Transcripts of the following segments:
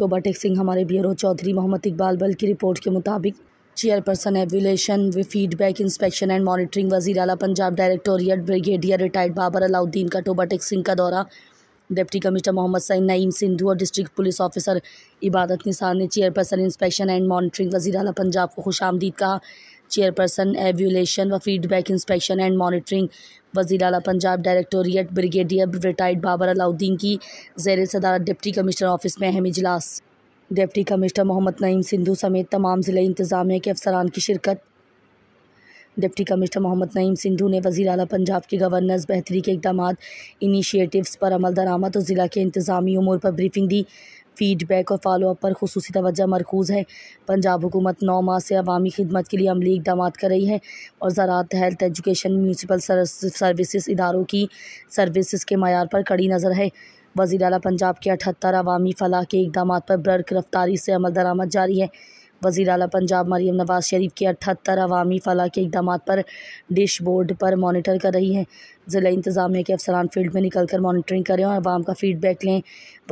तो बटेक सिंह हमारे ब्यूरो चौधरी मोहम्मद इकबाल बल की रिपोर्ट के मुताबिक chairperson एवुलेशन feedback inspection and monitoring वजीर अला पंजाब डायरेक्टोरियट ब्रिगेडियर रिटायर्ड बाबर अलाउद्दीन का टोबाटेक तो सिंह का दौरा डिप्टी कमिश्नर मोहम्मद सईद नईम सिंधु और डिस्ट्रिक्ट पुलिस ऑफिसर इबादत निसार ने चेयरपर्सन इंस्पेक्शन एंड मॉनिटरिंग वजी अला पंजाब को खुश आमदीद कहा चेयरपर्सन एव्यूलेशन व फीडबैक इंस्पेक्शन एंड मॉनिटरिंग वजीर अला Punjab directorate brigadier retired Babar Alauddin की जैर सदारत डिप्टी कमिश्नर ऑफिस में अहम इजलास डिप्टी कमिश्नर मोहम्मद नईम सिंधु समेत तमाम ज़िले इंतज़ामिया के अफसरान की शिरकत डिप्टी कमिश्नर मोहम्मद नईम सिंधु ने वजी अला पंजाब के गवर्नर्स बेहतरी के इकदाम इनिशिएटिव्स पर अमल दरामद और ज़िला के इंतज़ामी अमूर पर ब्रीफिंग दी फीडबैक और फॉलोअप पर खसूस तोज्जा मरकूज़ है पंजाब हुकूमत नौ माह से अवामी खदमत के लिए अमली इकदाम कर रही है और ज़रात हेल्थ एजुकेशन म्यूनसिपल सर्विसज इदारों की सर्विसज के मैार पर कड़ी नज़र है वजी अला पंजाब के अठहत्तर अवामी फलाह के इकदाम पर बर्क रफ्तारी से अमल दरामद जारी है वज़ी अल पंजाब मरीम नवाज़ शरीफ के अठहत्तर अवामी फ़लाह के इकदाम पर डिश बोर्ड पर मॉनिटर कर रही हैं ज़िला इंतज़ामिया के अफसरान फील्ड में निकल कर मॉनिटरिंग करें और आवाम का फ़ीडबैक लें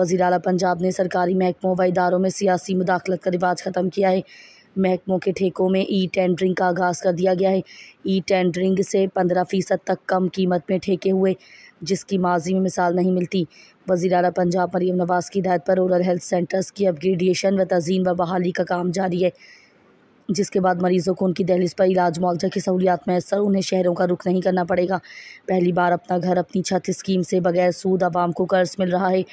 वज़ी अल पंजाब ने सरकारी महकमों व इदारों में सियासी मुदाखलत का रिवाज ख़त्म किया है महकमों के ठेकों में ई टेंडरिंग का आगाज़ कर दिया गया है ई टेंडरिंग से पंद्रह फ़ीसद तक कम कीमत में ठेके हुए जिसकी माजी में मिसाल नहीं मिलती वजी अला पंजाब मरीम नवाज़ की हिदायत पर रूरल हेल्थ सेंटर्स की अपग्रेडिएशन व तजीन व बहाली का काम जारी है जिसके बाद मरीज़ों को उनकी दहलीज पर इलाज मुआवजा की सहूलियात मैसर उन्हें शहरों का रुख नहीं करना पड़ेगा पहली बार अपना घर अपनी छत स्कीम से बगैर सूद आवाम को कर्ज मिल रहा है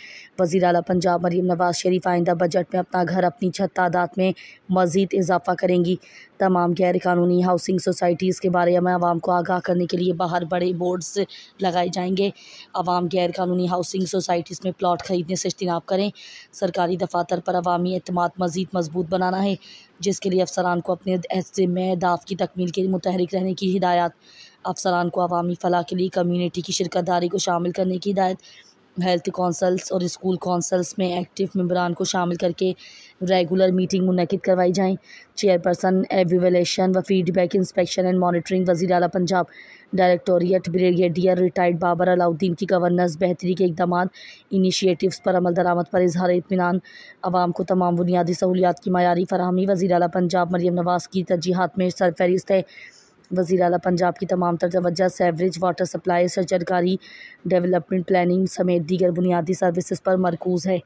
वजी अला पंजाब मरीम नवाज शरीफ आइंदा बजट में अपना घर अपनी छत तादाद में मज़ीद इजाफा करेंगी तमाम गैर कानूनी हाउसिंग सोसाइटीज़ के बारे में आवाम को आगाह करने के लिए बाहर बड़े बोर्ड्स लगाए जाएंगे आवाम गैर कानूनी हाउसिंग सोसाइटीज़ में प्लाट खरीदने से इजतनाब करें सरकारी दफातर पर अवामी अतम मज़ीद मजबूत बनाना है जिसके लिए अफसरान को अपने ऐसे में अहदाफ की तकमील के लिए मुतहरिक रहने की हिदायत अफसरान को अवामी फ़लाह के लिए कम्यूनिटी की शिरकत दारी को शामिल करने की हिदायत हेल्थ कौंसल्स और स्कूल कौंसल्स में एक्टिव मम्बरान को शामिल करके रेगुलर मीटिंग मुनद करवाई जाएँ चेयरपर्सन एवेलेशन व फीडबैक इंस्पेक्शन एंड मॉनिटरिंग वजी अला Punjab directorate brigadier retired Babar Alauddin की गवर्नस बेहतरी के इकदाम इनिशिएटिव्स पर अमल दरामद पर इजहार इतमान आवाम को तमाम बुनियादी सहूलियात की मैारी फरहमी वजी अला पंजाब मरीम नवाज़ की तरजीहत में सरफहरिस्त है वज़ी अल पंजाब की तमाम तर तोज्जा सेवरेज वाटर सप्लाई सरचरकारी डेवलपमेंट प्लानिंग समेत दीगर बुनियादी सर्विसज़ पर मरकूज़ है